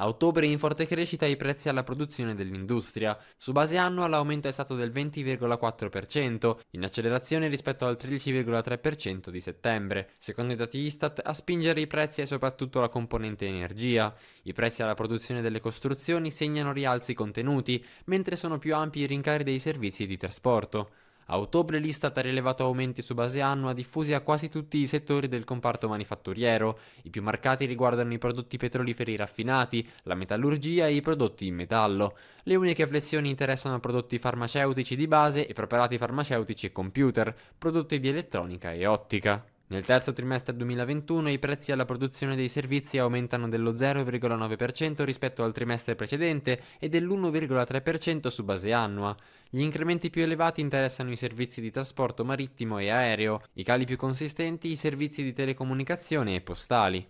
A ottobre in forte crescita i prezzi alla produzione dell'industria. Su base annua l'aumento è stato del 20,4%, in accelerazione rispetto al 13,3% di settembre. Secondo i dati Istat, a spingere i prezzi è soprattutto la componente energia. I prezzi alla produzione delle costruzioni segnano rialzi contenuti, mentre sono più ampi i rincari dei servizi di trasporto. A ottobre l'Istat ha rilevato aumenti su base annua diffusi a quasi tutti i settori del comparto manifatturiero. I più marcati riguardano i prodotti petroliferi raffinati, la metallurgia e i prodotti in metallo. Le uniche flessioni interessano prodotti farmaceutici di base e preparati farmaceutici e computer, prodotti di elettronica e ottica. Nel terzo trimestre 2021 i prezzi alla produzione dei servizi aumentano dello 0,9% rispetto al trimestre precedente e dell'1,3% su base annua. Gli incrementi più elevati interessano i servizi di trasporto marittimo e aereo, i cali più consistenti i servizi di telecomunicazione e postali.